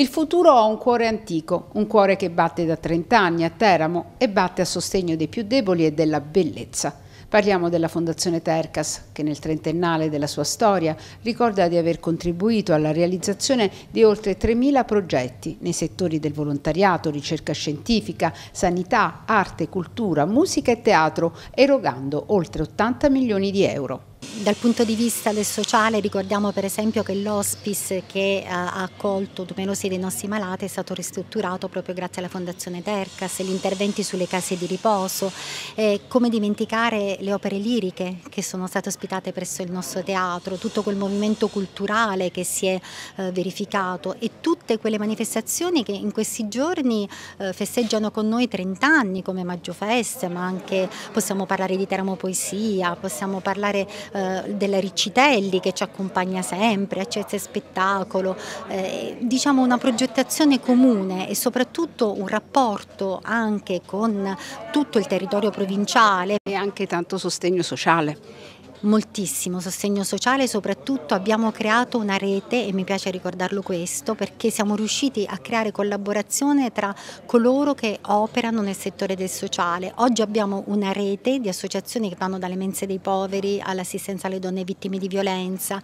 Il futuro ha un cuore antico, un cuore che batte da 30 anni a Teramo e batte a sostegno dei più deboli e della bellezza. Parliamo della Fondazione Tercas, che nel trentennale della sua storia ricorda di aver contribuito alla realizzazione di oltre 3.000 progetti nei settori del volontariato, ricerca scientifica, sanità, arte, cultura, musica e teatro, erogando oltre 80 milioni di euro. Dal punto di vista del sociale ricordiamo per esempio che l'hospice che eh, ha accolto numerosi dei nostri malati è stato ristrutturato proprio grazie alla Fondazione Tercas, gli interventi sulle case di riposo, eh, come dimenticare le opere liriche che sono state ospitate presso il nostro teatro, tutto quel movimento culturale che si è eh, verificato e tutte quelle manifestazioni che in questi giorni eh, festeggiano con noi 30 anni come Maggio Fest, ma anche possiamo parlare di Teramo Poesia, possiamo parlare eh, della Riccitelli che ci accompagna sempre, a Cezze Spettacolo, eh, diciamo una progettazione comune e soprattutto un rapporto anche con tutto il territorio provinciale. E anche tanto sostegno sociale moltissimo sostegno sociale, soprattutto abbiamo creato una rete e mi piace ricordarlo questo perché siamo riusciti a creare collaborazione tra coloro che operano nel settore del sociale. Oggi abbiamo una rete di associazioni che vanno dalle mense dei poveri all'assistenza alle donne vittime di violenza,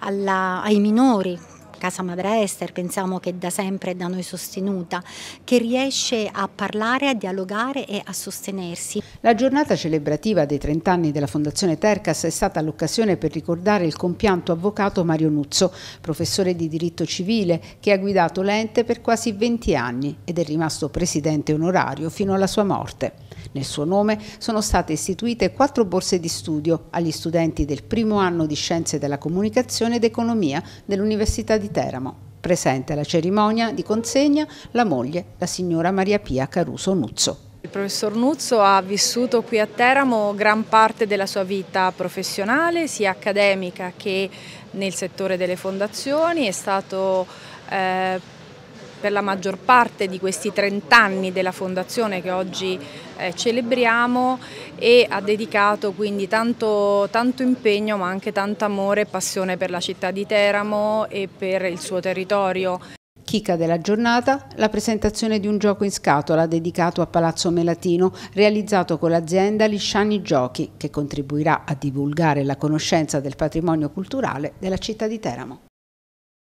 alla, ai minori Casa madre Esther, pensiamo che da sempre è da noi sostenuta, che riesce a parlare, a dialogare e a sostenersi. La giornata celebrativa dei 30 anni della Fondazione Tercas è stata l'occasione per ricordare il compianto avvocato Mario Nuzzo, professore di diritto civile che ha guidato l'ente per quasi 20 anni ed è rimasto presidente onorario fino alla sua morte. Nel suo nome sono state istituite quattro borse di studio agli studenti del primo anno di Scienze della Comunicazione ed Economia dell'Università di Teramo. Presente alla cerimonia di consegna la moglie, la signora Maria Pia Caruso Nuzzo. Il professor Nuzzo ha vissuto qui a Teramo gran parte della sua vita professionale, sia accademica che nel settore delle fondazioni, è stato eh, per la maggior parte di questi 30 anni della fondazione che oggi eh, celebriamo e ha dedicato quindi tanto, tanto impegno ma anche tanto amore e passione per la città di Teramo e per il suo territorio. Chica della giornata, la presentazione di un gioco in scatola dedicato a Palazzo Melatino, realizzato con l'azienda Lisciani Giochi, che contribuirà a divulgare la conoscenza del patrimonio culturale della città di Teramo.